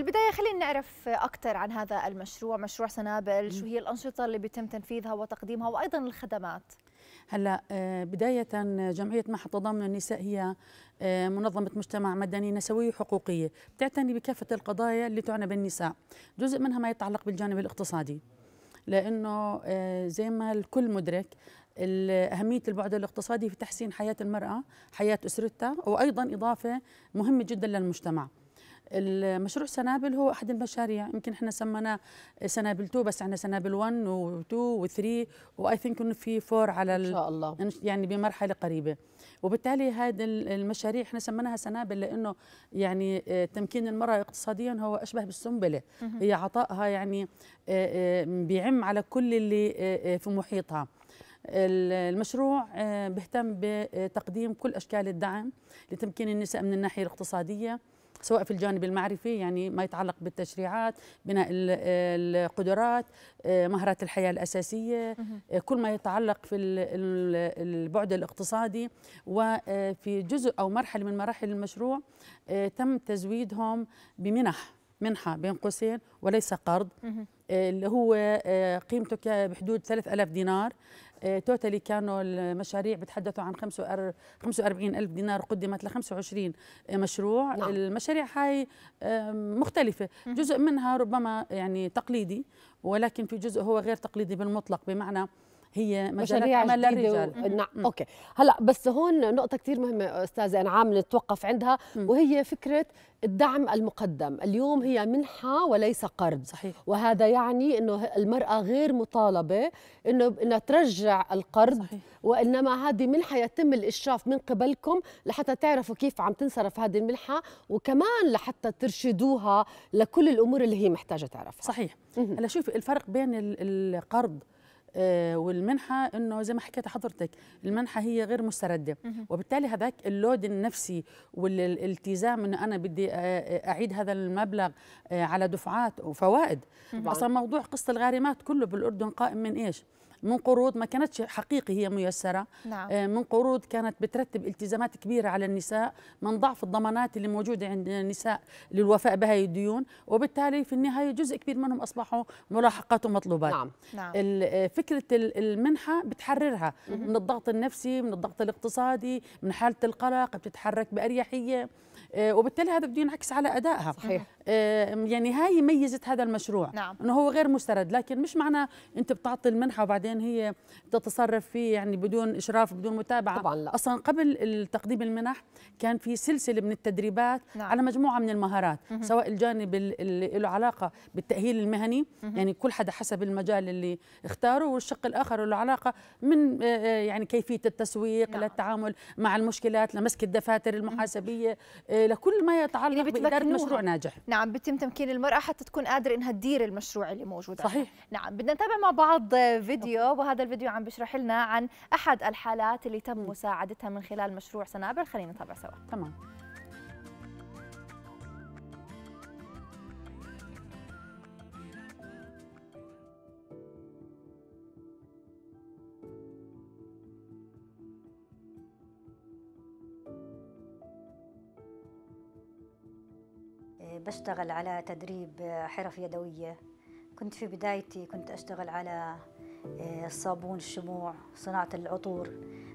البداية خلينا نعرف أكثر عن هذا المشروع مشروع سنابل شو هي الأنشطة اللي بيتم تنفيذها وتقديمها وأيضا الخدمات هلا آه، بداية جمعية معها تضامن النساء هي آه، منظمة مجتمع مدني نسوية وحقوقية بتعتني بكافة القضايا اللي تعنى بالنساء جزء منها ما يتعلق بالجانب الاقتصادي لأنه آه، زي ما الكل مدرك أهمية البعد الاقتصادي في تحسين حياة المرأة حياة أسرتها وأيضا إضافة مهمة جدا للمجتمع المشروع سنابل هو احد المشاريع يمكن احنا سميناه سنابل 2 بس عندنا سنابل 1 و2 و3 واي ثينك انه في 4 على ان شاء الله يعني بمرحله قريبه وبالتالي هذه المشاريع احنا سميناها سنابل لانه يعني آه، تمكين المراه اقتصاديا هو اشبه بالسنبله هي عطائها يعني آه، آه، بيعم على كل اللي في محيطها المشروع بيهتم بتقديم كل اشكال الدعم لتمكين النساء من الناحيه الاقتصاديه سواء في الجانب المعرفي يعني ما يتعلق بالتشريعات بناء القدرات آه، مهارات الحياة الأساسية آه، كل ما يتعلق في البعد الاقتصادي وفي آه، جزء أو مرحلة من مراحل المشروع تم تزويدهم بمنح منحة بين قوسين وليس قرض اللي هو قيمته بحدود 3000 دينار توتالي آه، كانوا المشاريع بتحدثوا عن 45 ألف دينار قدمت ل 25 آه، مشروع نعم. المشاريع هاي مختلفة جزء منها ربما يعني تقليدي ولكن في جزء هو غير تقليدي بالمطلق بمعنى هي مجالات عمل للرجال نعم اوكي هلا بس هون نقطه كثير مهمه استاذه انعام نتوقف عندها مم. وهي فكره الدعم المقدم اليوم هي منحه وليس قرض صحيح. وهذا يعني انه المراه غير مطالبه انه انها ترجع القرض صحيح. وانما هذه منحه يتم الاشراف من قبلكم لحتى تعرفوا كيف عم تنصرف هذه المنحه وكمان لحتى ترشدوها لكل الامور اللي هي محتاجه تعرفها صحيح هلا شوفي الفرق بين القرض آه، والمنحه انه زي ما حكيت حضرتك المنحه هي غير مسترده وبالتالي هذاك اللود النفسي والالتزام انه انا بدي آه، آه، اعيد هذا المبلغ على دفعات وفوائد اصلا موضوع قسط الغارمات كله بالاردن قائم من ايش؟ من قروض ما كانتش حقيقي هي ميسرة نعم. من قروض كانت بترتب التزامات كبيرة على النساء من ضعف الضمانات اللي موجودة عند النساء للوفاء بهذه الديون وبالتالي في النهاية جزء كبير منهم أصبحوا ملاحقات ومطلوبات نعم. نعم. فكره المنحه بتحررها من الضغط النفسي من الضغط الاقتصادي من حاله القلق بتتحرك باريحيه آه، وبالتالي هذا بده ينعكس على ادائها صحيح يعني هاي ميزه هذا المشروع نعم. انه هو غير مسترد لكن مش معنى انت بتعطي المنحه وبعدين هي تتصرف فيه يعني بدون اشراف بدون متابعه طبعا لا. اصلا قبل تقديم المنح كان في سلسله من التدريبات نعم. على مجموعه من المهارات مه. سواء الجانب اللي له علاقه بالتاهيل المهني مه. يعني كل حدا حسب المجال اللي اختاره والشق الاخر له علاقه من آه، آه، يعني كيفيه التسويق نعم. للتعامل مع المشكلات لمسك الدفاتر المحاسبيه آه، لكل ما يتعلق يعني باداره مشروع ناجح نعم بتم تمكين المراه حتى تكون قادره انها تدير المشروع اللي موجود صحيح نعم بدنا نتابع مع بعض فيديو وهذا الفيديو عم بيشرح لنا عن احد الحالات اللي تم مساعدتها من خلال مشروع سنابل خلينا نتابع سوا تمام بشتغل على تدريب آه، حرف يدوية كنت في بدايتي كنت أشتغل على آه، الصابون الشموع صناعة العطور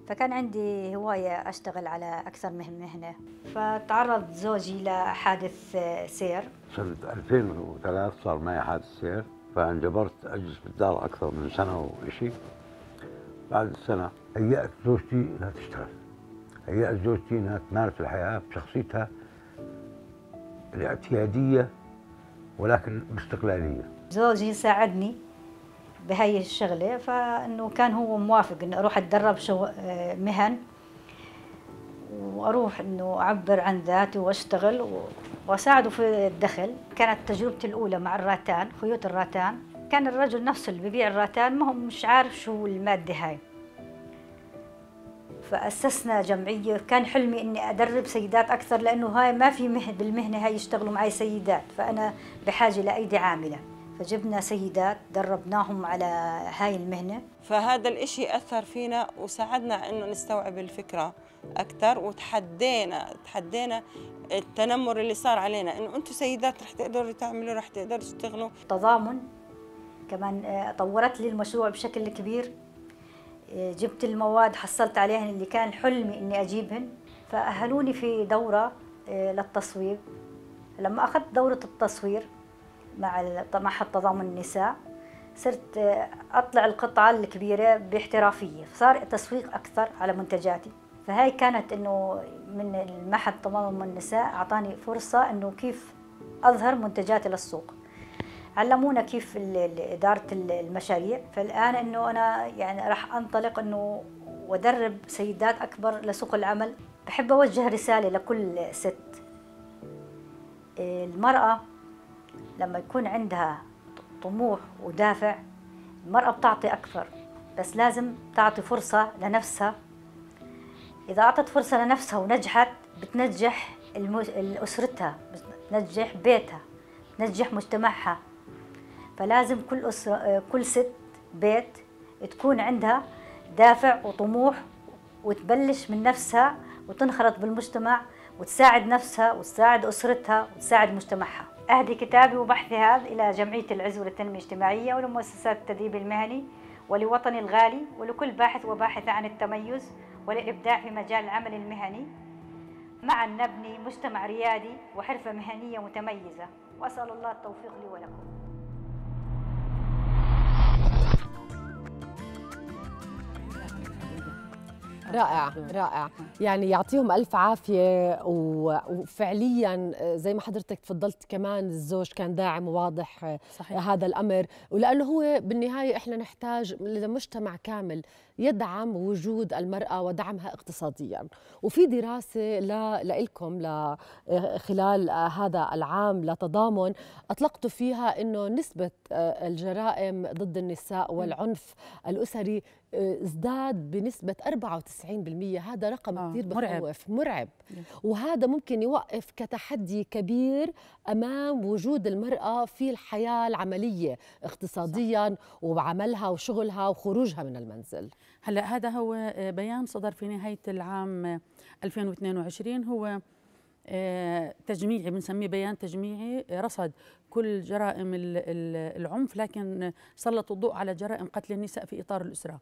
فكان عندي هواية أشتغل على أكثر من مهنة فتعرض زوجي لحادث آه، سير سنة 2003 صار معي حادث سير فانجبرت أجلس بالدار أكثر من سنة وشيء بعد السنة هيأت زوجتي أنها تشتغل هيأت زوجتي أنها تمارس الحياة بشخصيتها الاعتيادية ولكن باستقلالية زوجي ساعدني بهاي الشغلة فإنه كان هو موافق أن أروح أتدرب شو آه، مهن وأروح إنه أعبر عن ذاتي وأشتغل وأساعده في الدخل كانت تجربتي الأولى مع الراتان خيوط الراتان كان الرجل نفسه اللي ببيع الراتان ما هو مش عارف شو المادة هاي فأسسنا جمعية كان حلمي إني أدرب سيدات أكثر لأنه هاي ما في مهن بالمهنة هاي يشتغلوا معي سيدات فأنا بحاجة لأيدي عاملة فجبنا سيدات دربناهم على هاي المهنة فهذا الإشي أثر فينا وساعدنا إنه نستوعب الفكرة أكثر وتحدينا تحدينا التنمر اللي صار علينا إنه أنتم سيدات رح تقدروا تعملوا رح تقدروا تشتغلوا تضامن كمان آه، طورت لي المشروع بشكل كبير جبت المواد حصلت عليهن اللي كان حلمي اني اجيبهن فاهلوني في دوره آه، للتصوير لما اخذت دوره التصوير مع مع تضامن النساء صرت آه، اطلع القطعه الكبيره باحترافيه فصار تسويق اكثر على منتجاتي فهاي كانت انه من المعهد تضامن النساء اعطاني فرصه انه كيف اظهر منتجاتي للسوق علمونا كيف إدارة المشاريع فالآن أنه أنا يعني راح أنطلق أنه وأدرب سيدات أكبر لسوق العمل بحب أوجه رسالة لكل ست المرأة لما يكون عندها طموح ودافع المرأة بتعطي أكثر بس لازم تعطي فرصة لنفسها إذا أعطت فرصة لنفسها ونجحت بتنجح أسرتها بتنجح بيتها بتنجح مجتمعها فلازم كل أسرة كل ست بيت تكون عندها دافع وطموح وتبلش من نفسها وتنخرط بالمجتمع وتساعد نفسها وتساعد أسرتها وتساعد مجتمعها أهدي كتابي وبحثي هذا إلى جمعية العزو للتنمية الاجتماعية ولمؤسسات التدريب المهني ولوطني الغالي ولكل باحث وباحثة عن التميز والإبداع في مجال العمل المهني معا نبني مجتمع ريادي وحرفة مهنية متميزة وأسأل الله التوفيق لي ولكم رائع رائع يعني يعطيهم الف عافيه وفعليا آه، زي ما حضرتك تفضلت كمان الزوج كان داعم وواضح آه، صحيح. هذا الامر ولانه هو بالنهايه احنا نحتاج لمجتمع كامل يدعم وجود المراه ودعمها اقتصاديا وفي دراسه لكم آه، خلال هذا العام لتضامن اطلقتوا فيها انه نسبه الجرائم ضد النساء والعنف الاسري آه، ازداد بنسبة 94% هذا رقم آه كثير بخوف مرعب, مرعب. وهذا ممكن يوقف كتحدي كبير أمام وجود المرأة في الحياة العملية اقتصاديا صح. وعملها وشغلها وخروجها من المنزل هلا هذا هو آه، بيان صدر في نهاية العام 2022 آه، هو تجميعي بنسميه بيان تجميعي رصد كل جرائم العنف لكن سلط الضوء على جرائم قتل النساء في اطار الاسره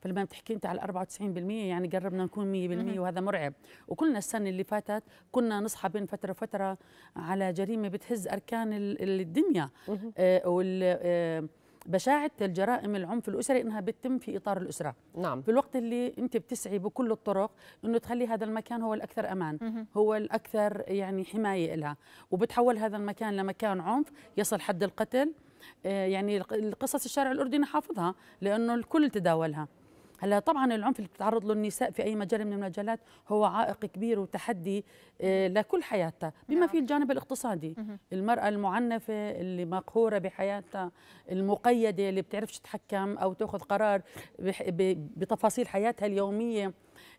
فلما بتحكي انت على 94% يعني قربنا نكون 100% وهذا مرعب وكلنا السنه اللي فاتت كنا نصحى بين فتره وفتره على جريمه بتهز اركان الدنيا آه، وال آه، بشاعة الجرائم العنف الأسري إنها بتتم في إطار الأسرة نعم. في الوقت اللي أنت بتسعي بكل الطرق إنه تخلي هذا المكان هو الأكثر أمان مه. هو الأكثر يعني حماية لها وبتحول هذا المكان لمكان عنف يصل حد القتل آه، يعني قصص الشارع الأردني حافظها لأنه الكل تداولها هلا طبعا العنف اللي بتتعرض له النساء في اي مجال من المجالات هو عائق كبير وتحدي آه، لكل حياتها بما نعم. في الجانب الاقتصادي المراه المعنفه اللي مقهوره بحياتها المقيده اللي بتعرفش تتحكم او تاخذ قرار بتفاصيل حياتها اليوميه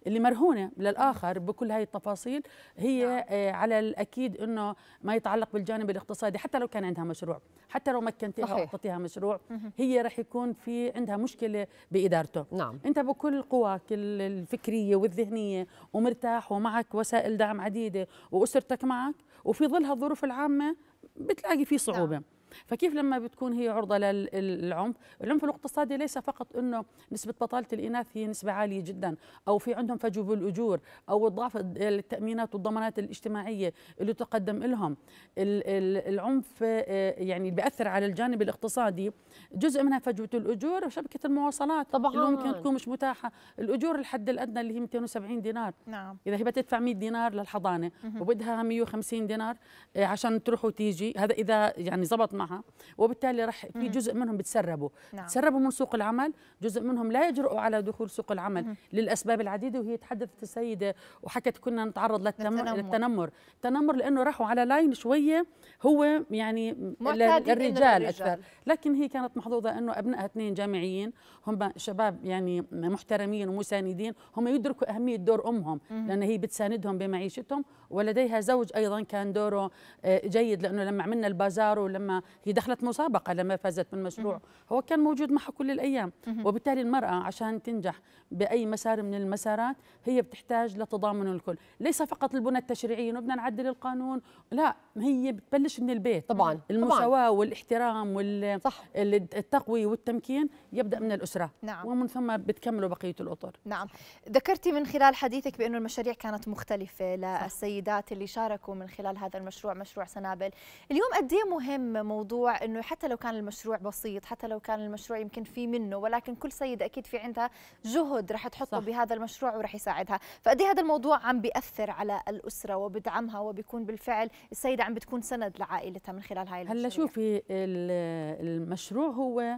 اللي مرهونه للاخر بكل هاي التفاصيل هي نعم. آه، على الاكيد انه ما يتعلق بالجانب الاقتصادي حتى لو كان عندها مشروع حتى لو مكنتيها واعطيتيها مشروع هي رح يكون في عندها مشكله بادارته نعم. انت بكل قواك الفكريه والذهنيه ومرتاح ومعك وسائل دعم عديده واسرتك معك وفي ظل هالظروف العامه بتلاقي في صعوبه نعم. فكيف لما بتكون هي عرضة للعنف العنف الاقتصادي ليس فقط أنه نسبة بطالة الإناث هي نسبة عالية جدا أو في عندهم فجوة بالأجور أو ضعف التأمينات والضمانات الاجتماعية اللي تقدم لهم العنف آه، يعني بيأثر على الجانب الاقتصادي جزء منها فجوة الأجور وشبكة المواصلات طبعا اللي ممكن تكون مش متاحة الأجور الحد الأدنى اللي هي 270 دينار نعم. إذا هي بتدفع 100 دينار للحضانة وبدها 150 دينار آه، عشان تروح وتيجي هذا إذا يعني زبط معها وبالتالي رح في جزء منهم بتسربوا نعم. تسربوا من سوق العمل جزء منهم لا يجرؤوا على دخول سوق العمل مم. للأسباب العديدة وهي تحدثت السيدة وحكت كنا نتعرض للتنمر للتنمر التنمر لأنه راحوا على لاين شوية هو يعني للرجال أكثر لكن هي كانت محظوظة أنه أبنائها اثنين جامعيين هم شباب يعني محترمين ومساندين هم يدركوا أهمية دور أمهم مم. لأن هي بتساندهم بمعيشتهم ولديها زوج أيضا كان دوره آه، جيد لأنه لما عملنا البازار ولما هي دخلت مسابقة لما فازت بالمشروع هو كان موجود معها كل الأيام وبالتالي المرأة عشان تنجح بأي مسار من المسارات هي بتحتاج لتضامن الكل ليس فقط البنى التشريعية بدنا نعدل القانون لا هي بتبلش من البيت طبعا المساواة والاحترام والتقوي والتمكين يبدأ من الأسرة نعم. ومن ثم بتكملوا بقية الأطر نعم ذكرتي من خلال حديثك بأنه المشاريع كانت مختلفة للسيدات اللي شاركوا من خلال هذا المشروع مشروع سنابل اليوم قد إيه مهم موضوع انه حتى لو كان المشروع بسيط حتى لو كان المشروع يمكن في منه ولكن كل سيده اكيد في عندها جهد رح تحطه صح. بهذا المشروع ورح يساعدها فقد إيه هذا الموضوع عم بياثر على الاسره وبدعمها وبيكون بالفعل السيده عم بتكون سند لعائلتها من خلال هاي المشروع هلا شوفي المشروع هو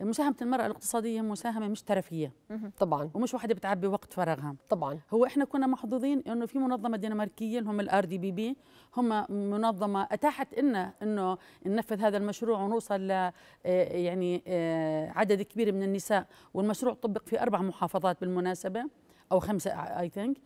مساهمه المراه الاقتصاديه مساهمه مش ترفية طبعا ومش واحده بتعبي وقت فراغها طبعا هو احنا كنا محظوظين انه في منظمه دنماركيه اللي هم الار دي بي بي هم منظمه اتاحت لنا انه ننفذ هذا المشروع ونوصل ل آه، يعني آه، عدد كبير من النساء والمشروع طبق في اربع محافظات بالمناسبه او خمسه اي ثينك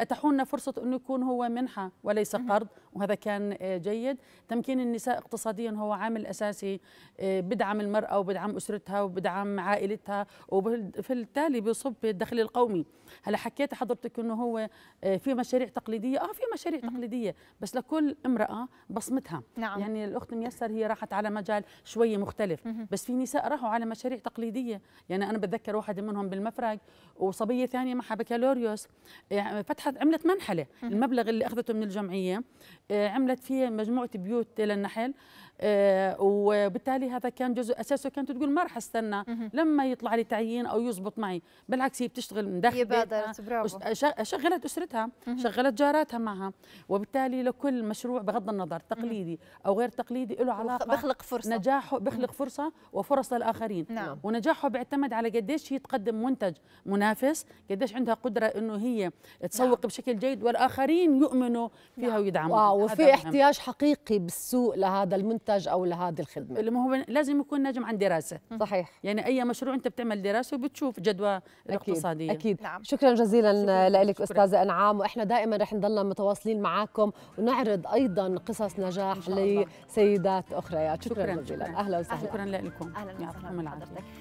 اتاحوا لنا فرصه انه يكون هو منحه وليس قرض وهذا كان آه، جيد تمكين النساء اقتصاديا هو عامل أساسي آه، بدعم المرأة وبدعم أسرتها وبدعم عائلتها وفي التالي بيصب بالدخل القومي هلا حكيت حضرتك أنه هو آه، في مشاريع تقليدية آه في مشاريع تقليدية بس لكل امرأة بصمتها نعم. يعني الأخت ميسر هي راحت على مجال شوية مختلف بس في نساء راحوا على مشاريع تقليدية يعني أنا بتذكر واحدة منهم بالمفرق وصبية ثانية معها بكالوريوس يعني فتحت عملت منحلة المبلغ اللي أخذته من الجمعية آه، عملت فيه مجموعه بيوت للنحل آه، وبالتالي هذا كان جزء اساسه كانت تقول ما راح استنى لما يطلع لي تعيين او يزبط معي بالعكس هي بتشتغل مدخله بادرت برافو شغلت اسرتها شغلت جاراتها معها وبالتالي لكل مشروع بغض النظر تقليدي او غير تقليدي له علاقه بخلق فرصه نجاحه بخلق فرصه وفرص للاخرين نعم. ونجاحه بيعتمد على قديش هي تقدم منتج منافس قديش عندها قدره انه هي تسوق نعم. بشكل جيد والاخرين يؤمنوا فيها نعم. ويدعموها وفي احتياج حقيقي بالسوق لهذا المنتج محتاج او لهذه الخدمه اللي هو لازم يكون ناجم عن دراسه صحيح يعني اي مشروع انت بتعمل دراسه وبتشوف جدوى اقتصاديه الاقتصاديه اكيد نعم. شكرا جزيلا لك استاذه انعام واحنا دائما رح نضلنا متواصلين معاكم ونعرض ايضا قصص نجاح لسيدات اخريات شكرا, شكرا جزيلا شكرا. اهلا وسهلا شكرا لكم اهلا وسهلا